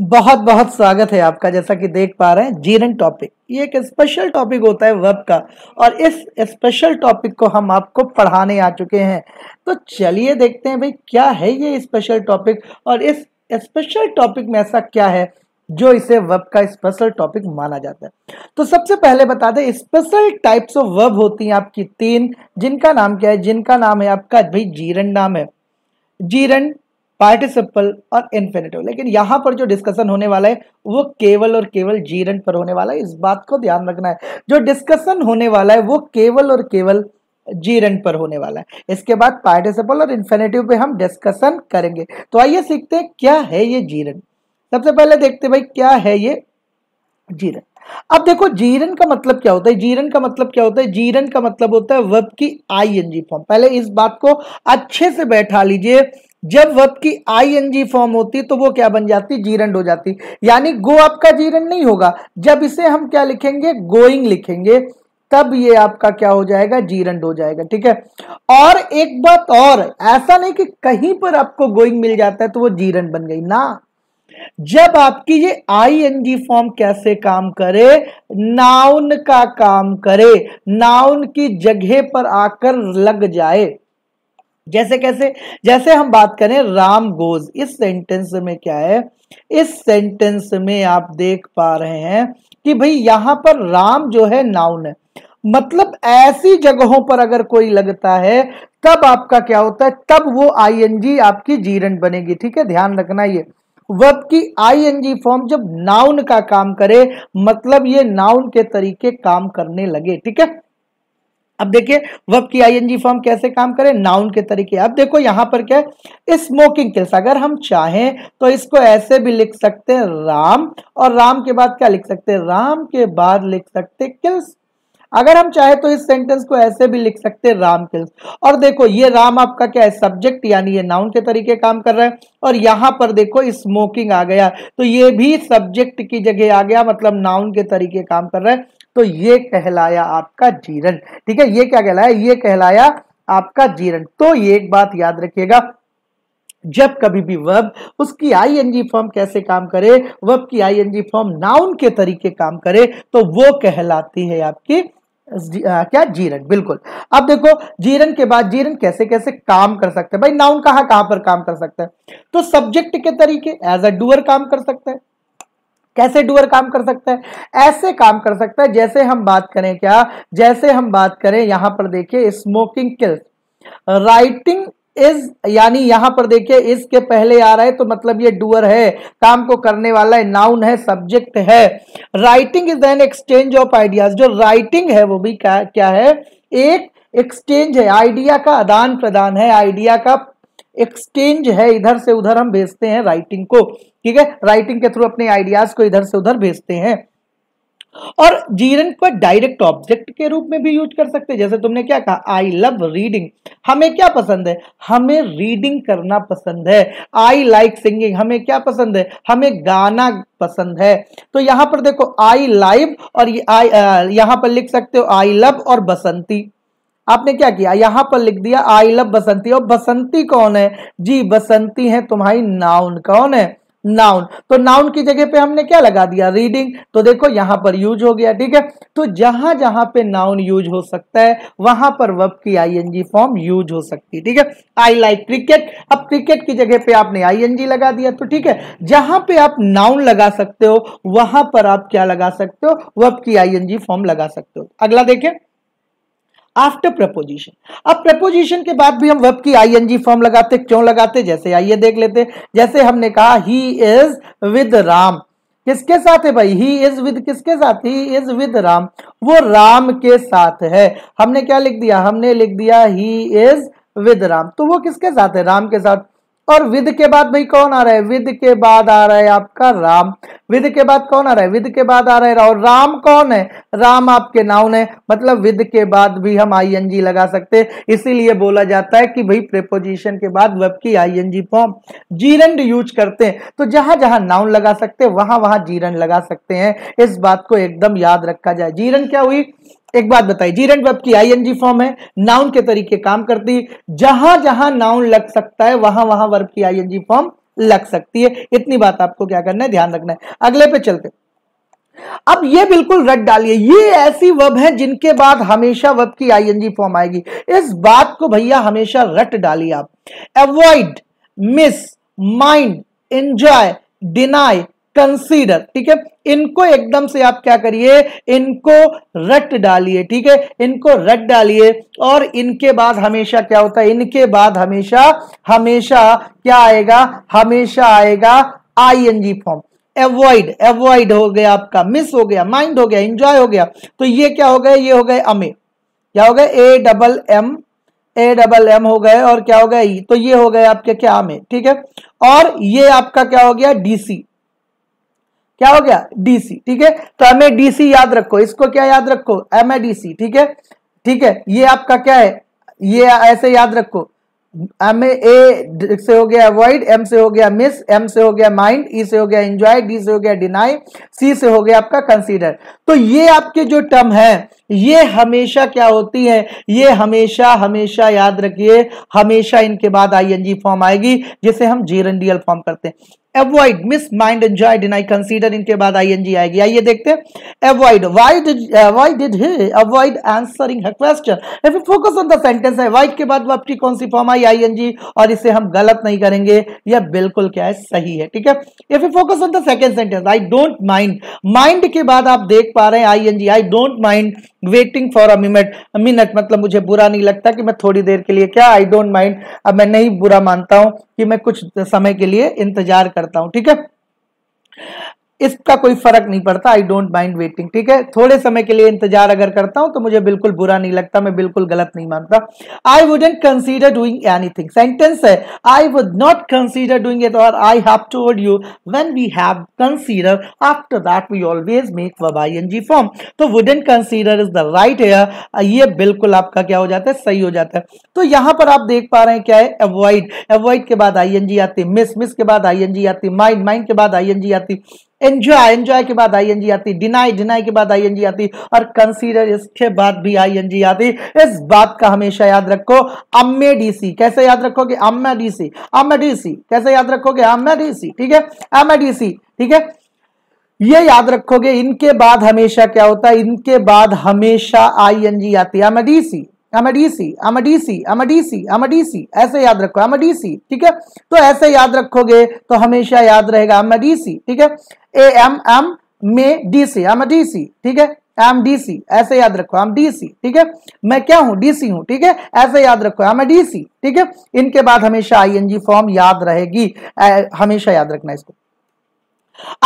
बहुत बहुत स्वागत है आपका जैसा कि देख पा रहे हैं जीरन टॉपिक ये एक स्पेशल टॉपिक होता है वर्ब का और इस स्पेशल टॉपिक को हम आपको पढ़ाने आ चुके हैं तो चलिए देखते हैं भाई क्या है ये स्पेशल टॉपिक और इस स्पेशल टॉपिक में ऐसा क्या है जो इसे वर्ब का स्पेशल टॉपिक माना जाता है तो सबसे पहले बता दें स्पेशल टाइप्स ऑफ वर्ब होती हैं आपकी तीन जिनका नाम क्या है जिनका नाम है आपका भाई जीरन नाम है जीरन पार्टिसिपल और इन्फिनेटिव लेकिन यहाँ पर जो डिस्कशन होने वाला है वो केवल और केवल जीरन पर होने वाला है इस बात को ध्यान रखना है जो डिस्कशन होने वाला है वो केवल और केवल जीरन पर होने वाला है इसके बाद पार्टिसिपल और इन्फिनेटिव पे हम डिस्कशन करेंगे तो आइए सीखते हैं क्या है ये जीरन सबसे पहले देखते भाई क्या है ये जीरन अब देखो जीरन का मतलब क्या होता है जीरन का मतलब क्या होता है जीरन का मतलब होता है वर्ब की आई फॉर्म पहले इस बात को अच्छे से बैठा लीजिए जब वर्ब की आई एन जी फॉर्म होती तो वो क्या बन जाती जीरंड हो जाती यानी गो आपका जीरंड नहीं होगा जब इसे हम क्या लिखेंगे गोइंग लिखेंगे तब ये आपका क्या हो जाएगा जीरंड हो जाएगा ठीक है और एक बात और ऐसा नहीं कि कहीं पर आपको गोइंग मिल जाता है तो वो जीरंड बन गई ना जब आपकी ये आई एन जी फॉर्म कैसे काम करे नाउन का काम करे नाउन की जगह पर आकर लग जाए जैसे कैसे जैसे हम बात करें राम गोज इस सेंटेंस में क्या है इस सेंटेंस में आप देख पा रहे हैं कि भाई यहां पर राम जो है नाउन है मतलब ऐसी जगहों पर अगर कोई लगता है तब आपका क्या होता है तब वो आईएनजी आपकी जीरन बनेगी ठीक है ध्यान रखना ये वर्ब की आईएनजी फॉर्म जब नाउन का काम करे मतलब ये नाउन के तरीके काम करने लगे ठीक है अब देखिए वर्ब की आईएनजी फॉर्म कैसे काम करे नाउन के तरीके अब देखो यहाँ पर क्या है स्मोकिंग किल्स अगर हम चाहें तो इसको ऐसे भी लिख सकते हैं राम और राम के बाद क्या लिख सकते हैं राम के बाद लिख सकते किल्स अगर हम चाहे तो इस सेंटेंस को ऐसे भी लिख सकते हैं राम किल्स और देखो ये राम आपका क्या है सब्जेक्ट यानी ये नाउन के तरीके काम कर रहा है और यहां पर देखो स्मोकिंग आ गया तो ये भी सब्जेक्ट की जगह आ गया मतलब नाउन के तरीके काम कर रहा है तो ये कहलाया आपका जीरण ठीक है ये क्या कहलाया ये कहलाया आपका जीरण तो ये एक बात याद रखिएगा जब कभी भी वर्ब उसकी आईएनजी फॉर्म कैसे काम करे वर्ब की आईएनजी फॉर्म नाउन के तरीके काम करे तो वो कहलाती है आपकी आ, क्या जीरन बिल्कुल अब देखो जीरन के बाद जीरन कैसे कैसे काम कर सकते हैं भाई नाउन कहां कहां पर काम कर सकते हैं तो सब्जेक्ट के तरीके एज अ डूअर काम कर सकते हैं कैसे डूअर काम कर सकता है ऐसे काम कर सकता है जैसे हम बात करें क्या जैसे हम बात करें यहां पर देखिए स्मोकिंग किल्स राइटिंग इज यानी यहां पर देखिए इसके पहले आ रहा है तो मतलब ये डूअर है काम को करने वाला है नाउन है सब्जेक्ट है writing is an exchange of ideas जो राइटिंग है वो भी क्या क्या है एक एक्सचेंज है आइडिया का आदान प्रदान है आइडिया का एक्सचेंज है इधर से उधर हम भेजते हैं राइटिंग को ठीक है राइटिंग के थ्रू अपने आइडियाज को इधर से उधर भेजते हैं और जीरन को डायरेक्ट ऑब्जेक्ट के रूप में भी यूज कर सकते हैं जैसे तुमने क्या कहा आई लव रीडिंग हमें क्या पसंद है हमें रीडिंग करना पसंद है आई लाइक सिंगिंग हमें क्या पसंद है हमें गाना पसंद है तो यहां पर देखो आई लाइव और आई यहां पर लिख सकते हो आई लव और बसंती आपने क्या किया यहां पर लिख दिया आई लव बसंती और बसंती कौन है जी बसंती है तुम्हारी नाउन कौन है नाउन तो नाउन की जगह पे हमने क्या लगा दिया रीडिंग तो देखो यहां पर यूज हो गया ठीक है तो जहां जहां पे नाउन यूज हो सकता है वहां पर वब की आईएनजी फॉर्म यूज हो सकती है ठीक है आई लाइक क्रिकेट अब क्रिकेट की जगह पे आपने आईएनजी लगा दिया तो ठीक है जहां पे आप नाउन लगा सकते हो वहां पर आप क्या लगा सकते हो वब की आई फॉर्म लगा सकते हो अगला देखें आफ्टर प्रपोजिशन अब प्रपोजिशन के बाद भी हम वर्ब की आई आईएनजी फॉर्म लगाते क्यों लगाते जैसे आइए देख लेते जैसे हमने कहा ही इज विद राम किसके साथ है भाई ही इज विद किसके साथ ही इज विद राम वो राम के साथ है हमने क्या लिख दिया हमने लिख दिया ही इज विद राम तो वो किसके साथ है राम के साथ और विद के बाद भाई कौन आ रहा है विद के बाद आ रहा है आपका राम विद के बाद कौन आ रहा है विद के बाद आ रहा है और राम कौन है राम आपके नाउन है मतलब विद के बाद भी हम आईएनजी लगा सकते इसीलिए बोला जाता है कि भाई प्रेपोजिशन के बाद वेब की आईएनजी फॉर्म जीरन यूज करते हैं तो जहां जहां नाउन लगा सकते हैं वहां वहां जीरन लगा सकते हैं इस बात को एकदम याद रखा जाए जीरन क्या हुई एक बात बताइए जीरेंट वेब की आईएनजी फॉर्म है नाउन के तरीके काम करती जहां जहां नाउन लग सकता है वहां वहां वर्ब की आईएनजी फॉर्म लग सकती है इतनी बात आपको क्या करना है ध्यान रखना है अगले पे चलते अब ये बिल्कुल रट डालिए ये ऐसी वर्ब है जिनके बाद हमेशा वर्ब की आईएनजी फॉर्म आएगी इस बात को भैया हमेशा रट डालिए आप avoid miss mind enjoy deny consider ठीक है इनको एकदम से आप क्या करिए इनको रट डालिए ठीक है इनको रट डालिए और इनके बाद हमेशा क्या होता है इनके बाद हमेशा हमेशा क्या आएगा हमेशा आएगा आईएनजी फॉर्म एवॉइड एवॉइड हो गया आपका मिस हो गया माइंड हो गया एंजॉय हो गया तो ये क्या हो गए ये हो गए अमे क्या हो गए A double M A double M हो गए और क्या हो गया ई तो ये हो गए आपके क्या अमे ठीक है और ये आपका क्या हो गया डीसी क्या हो गया डीसी ठीक है तो एम ए डीसी याद रखो इसको क्या याद रखो एम ए डीसी ठीक है ठीक है ये आपका क्या है ये ऐसे याद रखो एम ए से हो गया अवॉइड एम से हो गया मिस एम से हो गया माइंड ई e से हो गया एंजॉय डी से हो गया डिनाई सी से हो गया आपका कंसीडर तो ये आपके जो टर्म है ये हमेशा क्या होती है ये हमेशा हमेशा याद रखिए हमेशा इनके बाद आईएनजी फॉर्म आएगी जिसे हम जेरनडीएल फॉर्म करते हैं avoid miss mind enjoy deny consider इनके बाद आई आईएनजी आएगी आइए देखते हैं avoid why did why did he avoid answering her question focus on the sentence है वाइट के बाद वो आपकी कौन सी form I I N G और इसे हम गलत नहीं करेंगे यह बिल्कुल क्या है सही है ठीक है if you focus on the second sentence I don't mind mind के बाद आप देख पा रहे हैं I ING I don't mind waiting for a minute minute मतलब मुझे बुरा नहीं लगता कि मैं थोड़ी देर के लिए क्या आई डोंट माइंड अब मैं नहीं बुरा मानता हूं कि मैं कुछ समय के लिए इंतजार करता हूं ठीक है इसका कोई फर्क नहीं पड़ता आई डोंट माइंड वेटिंग ठीक है थोड़े समय के लिए इंतजार अगर करता हूं तो मुझे बिल्कुल बुरा नहीं लगता मैं बिल्कुल गलत नहीं मानता I wouldn't consider doing anything sentence है I would not consider doing it और I have told you when we have consider after that we always make an G form तो wouldn't consider is the right air ये बिल्कुल आपका क्या हो जाता है सही हो जाता है तो यहां पर आप देख पा रहे हैं क्या है अवॉइड अवॉइड के बाद आई एन जी आती मिस मिस के बाद आई एन जी आती माइंड माइंड के बाद आई एन जी आती एंजॉय एंजॉय के बाद आई एनजी आती डिनाई डिनाई के बाद आई एनजी आती और कंसीडर इसके बाद भी आई एनजी आती इस बात का हमेशा याद रखो अम्मे डीसी कैसे याद रखोगे अम्मा डीसी अम्मा डीसी कैसे याद रखोगे अम्मा डीसी ठीक है अम्मा डीसी ठीक है ये याद रखोगे इनके बाद हमेशा क्या होता है इनके बाद हमेशा आई आईएनजी आती है अमडीसी अमडीसी अमडीसी अमडीसी अमडीसी ऐसे याद रखो अमडीसी ठीक है तो ऐसे याद रखोगे तो हमेशा याद रहेगा अमडीसी ठीक है A M M M D C M D C ठीक है एम डी सी ऐसे याद रखो एम डी सी ठीक है मैं क्या हूं डी सी हूं ठीक है ऐसे याद रखो एम डी सी ठीक है इनके बाद हमेशा आई एन जी फॉर्म याद रहेगी हमेशा याद रखना इसको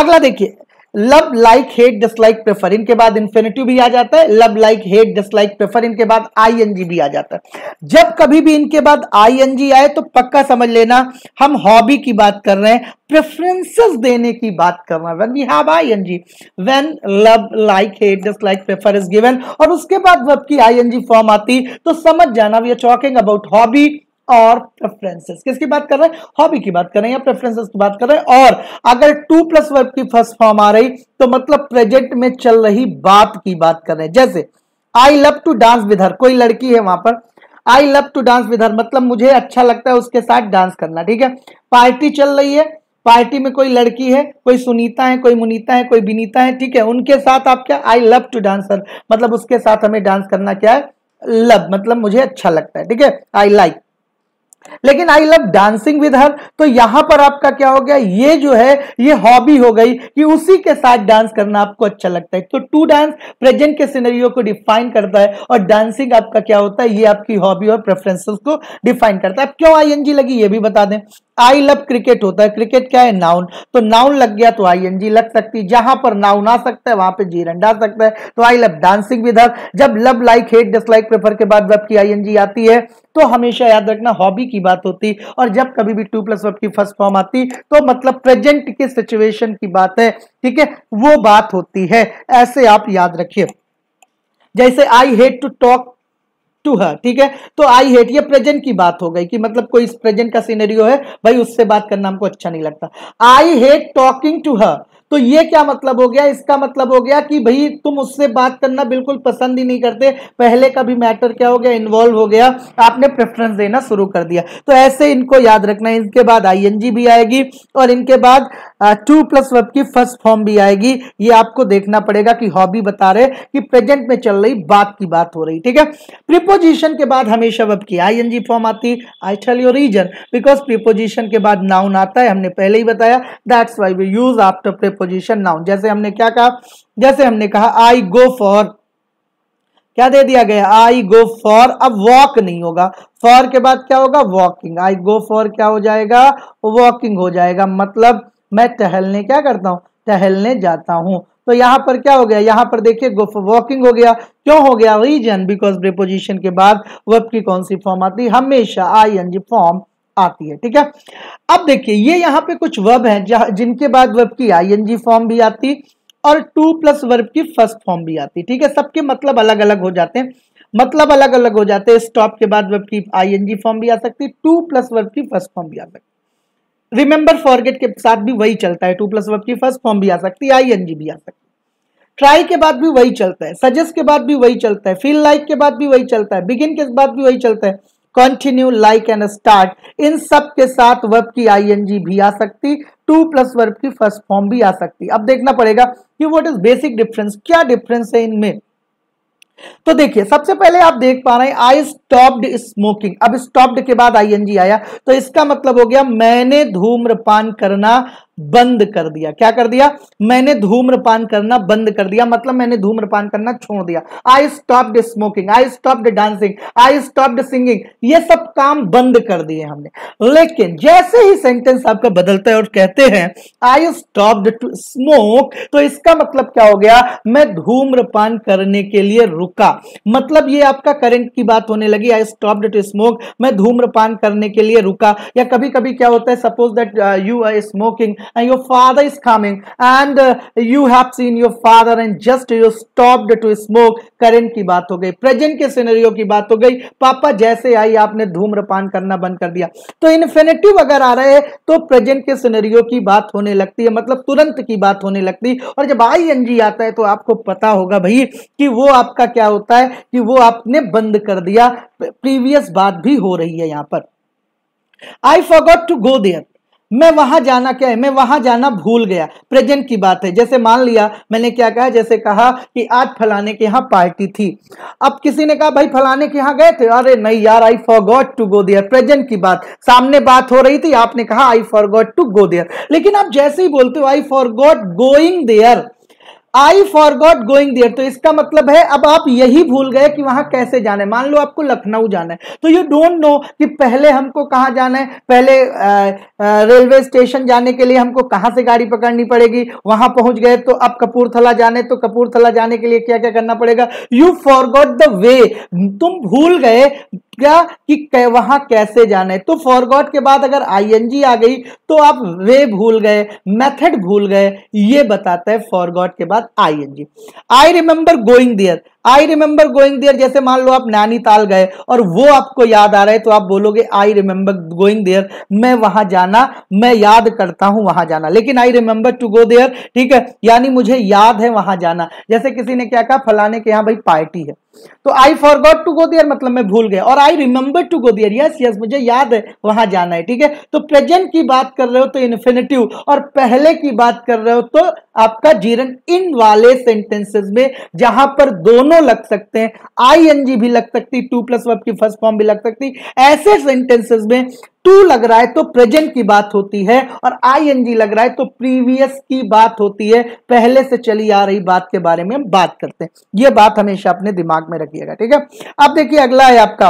अगला देखिए love like hate dislike prefer इनके बाद इन्फिनेटिव भी आ जाता है love like hate dislike prefer इनके बाद आईएनजी भी आ जाता है जब कभी भी इनके बाद आईएनजी आए तो पक्का समझ लेना हम हॉबी की बात कर रहे हैं प्रेफरेंसेस देने की बात कर रहे हैं when we have ING when love like hate dislike prefer is given और उसके बाद वर्ब की आईएनजी फॉर्म आती तो समझ जाना we are talking about hobby और प्रेफरेंसेस किसकी बात कर रहे हैं हॉबी की बात कर रहे हैं या प्रेफरेंसेस की बात कर रहे हैं और अगर टू प्लस वर्ब की फर्स्ट फॉर्म आ रही तो मतलब प्रेजेंट में चल रही बात की बात कर रहे हैं जैसे I love to dance with her कोई लड़की है वहां पर I love to dance with her मतलब मुझे अच्छा लगता है उसके साथ डांस करना ठीक है पार्टी चल रही है पार्टी में कोई लड़की है कोई सुनीता है कोई मुनीता है कोई बिनीता है ठीक है उनके साथ आप क्या आई लव टू डांस मतलब उसके साथ हमें डांस करना क्या है लव मतलब मुझे अच्छा लगता है ठीक है आई लाइक लेकिन I love dancing with her तो यहां पर आपका क्या हो गया ये जो है ये हॉबी हो गई कि उसी के साथ डांस करना आपको अच्छा लगता है तो टू डांस प्रेजेंट के सिनेरियो को डिफाइन करता है और डांसिंग आपका क्या होता है ये आपकी हॉबी और प्रेफरेंसेस को डिफाइन करता है अब क्यों आईएनजी लगी ये भी बता दें आई लव क्रिकेट होता है क्रिकेट क्या है नाउन तो नाउन लग गया तो आई एनजी लग सकती जहां पर नाउन आ सकता है वहां पे जी रंड सकता है तो आई लव डांसिंग विधर जब love like hate dislike prefer के बाद वेब की आई एनजी आती है तो हमेशा याद रखना हॉबी की बात होती और जब कभी भी टू प्लस वर्ब की फर्स्ट फॉर्म आती तो मतलब प्रेजेंट के सिचुएशन की बात है ठीक है वो बात होती है ऐसे आप याद रखिए जैसे I hate to talk to her ठीक है तो आई हेट ये प्रेजेंट की बात हो गई कि मतलब कोई प्रेजेंट का सीनरियो है भाई उससे बात करना हमको अच्छा नहीं लगता I hate talking to her तो ये क्या मतलब हो गया इसका मतलब हो गया कि भाई तुम उससे बात करना बिल्कुल पसंद ही नहीं करते पहले का भी मैटर क्या हो गया इन्वॉल्व हो गया आपने प्रेफरेंस देना शुरू कर दिया तो ऐसे इनको याद रखना इनके बाद आईएनजी भी आएगी और इनके बाद टू प्लस वर्ब की फर्स्ट फॉर्म भी आएगी ये आपको देखना पड़ेगा कि हॉबी बता रहे कि प्रेजेंट में चल रही बात की बात हो रही ठीक है प्रिपोजिशन के बाद हमेशा वर्ब की आई एनजी फॉर्म आती I tell your reason because preposition के बाद नाउन आता है हमने पहले ही बताया that's why we use after preposition noun जैसे हमने क्या कहा जैसे हमने कहा आई गो फॉर क्या दे दिया गया आई गो फॉर अब वॉक नहीं होगा फॉर के बाद क्या होगा वॉकिंग आई गो फॉर क्या हो जाएगा वॉकिंग हो जाएगा मतलब मैं टहलने क्या करता हूँ टहलने जाता हूँ तो यहाँ पर क्या हो गया यहाँ पर देखिए वॉकिंग हो गया क्यों हो गया रीजन बिकॉज प्रिपोजिशन के बाद वर्ब की कौन सी फॉर्म आती है हमेशा आई एन जी फॉर्म आती है ठीक है अब देखिए ये यहाँ पे कुछ वर्ब हैं जिनके बाद वर्ब की आई एन जी फॉर्म भी आती और टू प्लस वर्ब की फर्स्ट फॉर्म भी आती ठीक है सबके मतलब अलग अलग हो जाते हैं मतलब अलग अलग हो जाते हैं स्टॉप के बाद वर्ब की आई एन जी फॉर्म भी आ सकती है टू प्लस वर्ब की फर्स्ट फॉर्म भी आ सकती है रिमेंबर फॉरगेट के साथ भी वही चलता है टू प्लस वर्ब की फर्स्ट फॉर्म भी आ सकती है आई भी आ सकती है ट्राई के बाद भी वही चलता है सजेस्ट के बाद भी वही चलता है फील लाइक के बाद भी वही चलता है बिगिन के बाद भी वही चलता है कंटिन्यू लाइक एंड स्टार्ट इन सब के साथ वर्ब की आई भी आ सकती टू प्लस वर्ब की फर्स्ट फॉर्म भी आ सकती अब देखना पड़ेगा कि व्हाट इज बेसिक डिफरेंस क्या डिफरेंस है इनमें तो देखिए सबसे पहले आप देख पा रहे हैं आई स्टॉप्ड स्मोकिंग अब स्टॉप्ड के बाद आई आया तो इसका मतलब हो गया मैंने धूम्रपान करना बंद कर दिया क्या कर दिया मैंने धूम्रपान करना बंद कर दिया मतलब मैंने धूम्रपान करना छोड़ दिया I stop smoking I stopped dancing I stopped singing ये सब काम बंद कर दिए हमने लेकिन जैसे ही सेंटेंस आपका बदलता है और कहते हैं आई स्टॉप टू स्मोक तो इसका मतलब क्या हो गया मैं धूम्रपान करने के लिए रुका मतलब ये आपका करंट की बात होने लगी आई स्टॉप टू स्मोक मैं धूम्रपान करने के लिए रुका या कभी कभी क्या होता है suppose that you are smoking and your father is coming and uh, you have seen your father and just you stopped to smoke current की बात हो गई प्रेजेंट के सिनेरियो की बात हो गई पापा जैसे आई आपने धूम्रपान करना बंद कर दिया तो इन्फिनेटिव अगर आ रहे तो प्रेजेंट के सिनेरियो की बात होने लगती है मतलब तुरंत की बात होने लगती और जब आई एन जी आता है तो आपको पता होगा भाई कि वो आपका क्या होता है कि वो आपने बंद कर दिया प्रीवियस बात भी हो रही है यहाँ पर I forgot to go there मैं वहां जाना क्या है मैं वहां जाना भूल गया प्रेजेंट की बात है जैसे मान लिया मैंने क्या कहा जैसे कहा कि आज फलाने के यहाँ पार्टी थी अब किसी ने कहा भाई फलाने के यहाँ गए थे अरे नहीं यार I forgot to go there present की बात सामने बात हो रही थी आपने कहा I forgot to go there लेकिन आप जैसे ही बोलते हो I forgot going there I forgot going there तो इसका मतलब है अब आप यही भूल गए कि वहां कैसे जाना है मान लो आपको लखनऊ जाना है तो यू डोंट नो कि पहले हमको कहाँ जाना है पहले रेलवे स्टेशन जाने के लिए हमको कहाँ से गाड़ी पकड़नी पड़ेगी वहां पहुंच गए तो अब कपूरथला जाने तो कपूरथला जाने के लिए क्या क्या करना पड़ेगा you forgot the way तुम भूल गए गया कि वहां कैसे जाना है तो फॉरगॉट के बाद अगर आईएनजी आ गई तो आप वे भूल गए मेथड भूल गए ये बताता है फॉरगॉट के बाद ING I remember going there I remember going there जैसे मान लो आप नैनीताल गए और वो आपको याद आ रहा है तो आप बोलोगे आई रिमेंबर गोइंग दियर मैं वहां जाना मैं याद करता हूं वहां जाना लेकिन I remember to go there ठीक है यानी मुझे याद है वहां जाना जैसे किसी ने क्या कहा फलाने के यहाँ भाई पार्टी है तो I forgot to go there मतलब मैं भूल गया और I remember to go there yes yes मुझे याद है वहां जाना है ठीक है तो प्रेजेंट की बात कर रहे हो तो इन्फिनेटिव और पहले की बात कर रहे हो तो आपका जीरन इन वाले सेंटेंसेस में जहां पर दोनों लग सकते हैं आई एन जी भी लग सकती टू प्लस वर्ब की फर्स्ट फॉर्म भी लग सकती ऐसे सेंटेंसेस में टू लग रहा है तो प्रेजेंट की बात होती है और आईएनजी लग रहा है तो प्रीवियस की बात होती है पहले से चली आ रही बात के बारे में हम बात करते हैं ये बात हमेशा अपने दिमाग में रखिएगा ठीक है अब देखिए अगला है आपका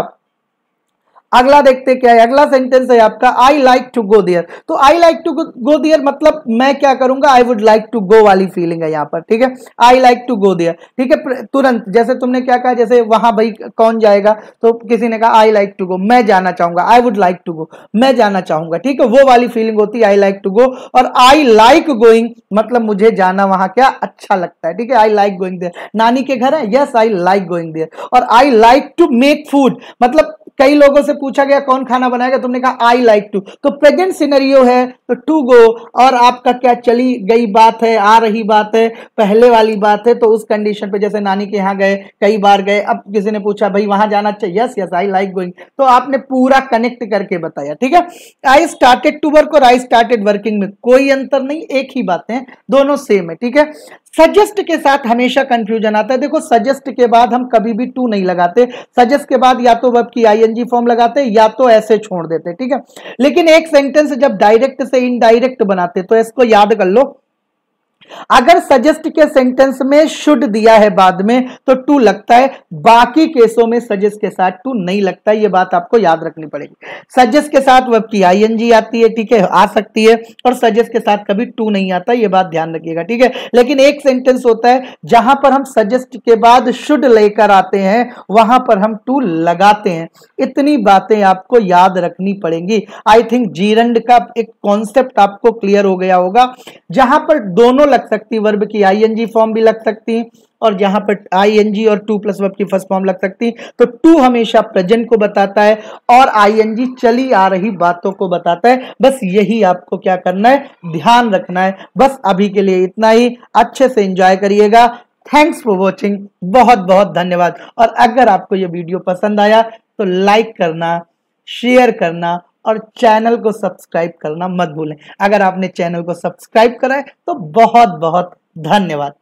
अगला देखते क्या है अगला सेंटेंस है आपका आई लाइक टू गो दियर तो आई लाइक टू गो दियर मतलब मैं क्या करूंगा I would like to go वाली फीलिंग है यहाँ पर ठीक है आई लाइक टू गो दियर ठीक है तुरंत जैसे तुमने क्या कहा जैसे वहां भाई कौन जाएगा तो किसी ने कहा आई लाइक टू गो मैं जाना चाहूंगा I would like to go मैं जाना चाहूंगा ठीक है वो वाली फीलिंग होती है आई लाइक टू गो और आई लाइक गोइंग मतलब मुझे जाना वहां क्या अच्छा लगता है ठीक है आई लाइक गोइंग देयर नानी के घर है yes I like going there और I like to make food मतलब कई लोगों से पूछा गया कौन खाना बनाएगा तुमने कहा आई लाइक टू तो प्रेजेंट सिनेरियो है तो टू गो और आपका क्या चली गई बात है आ रही बात है पहले वाली बात है तो उस कंडीशन पे जैसे नानी के यहाँ गए कई बार गए अब किसी ने पूछा भाई वहां जाना चाहिए yes yes I like going तो आपने पूरा कनेक्ट करके बताया ठीक है आई स्टार्टेड टू वर्क और आई स्टार्टेड वर्किंग में कोई अंतर नहीं एक ही बात है दोनों सेम है ठीक है सजेस्ट के साथ हमेशा कंफ्यूजन आता है देखो सजेस्ट के बाद हम कभी भी टू नहीं लगाते सजेस्ट के बाद या तो वर्ब की आईएनजी फॉर्म लगाते या तो ऐसे छोड़ देते ठीक है लेकिन एक सेंटेंस जब डायरेक्ट से इनडायरेक्ट बनाते तो इसको याद कर लो अगर सजेस्ट के सेंटेंस में शुड दिया है बाद में तो टू लगता है बाकी केसों में सजेस्ट के साथ टू नहीं लगता है ये बात आपको याद रखनी पड़ेगी सजेस्ट के साथ वेब की आईएनजी आती है ठीक है आ सकती है और सजेस्ट के साथ कभी टू नहीं आता ये बात ध्यान रखिएगा ठीक है लेकिन एक सेंटेंस होता है जहां पर हम सजेस्ट के बाद शुड लेकर आते हैं वहां पर हम टू लगाते हैं इतनी बातें आपको याद रखनी पड़ेंगी आई थिंक जीरंड का एक कॉन्सेप्ट आपको क्लियर हो गया होगा जहां पर दोनों लग सकती वर्ब की आईएनजी फॉर्म भी लग सकती है और जहां पर आईएनजी और टू प्लस वर्ब की फर्स्ट फॉर्म लग सकती है तो टू हमेशा प्रेजेंट को बताता है और आईएनजी चली आ रही बातों को बताता है बस यही आपको क्या करना है ध्यान रखना है बस अभी के लिए इतना ही अच्छे से इंजॉय करिएगा थैंक्स फॉर वॉचिंग बहुत बहुत धन्यवाद और अगर आपको ये वीडियो पसंद आया तो लाइक करना शेयर करना और चैनल को सब्सक्राइब करना मत भूलें अगर आपने चैनल को सब्सक्राइब करा है तो बहुत बहुत धन्यवाद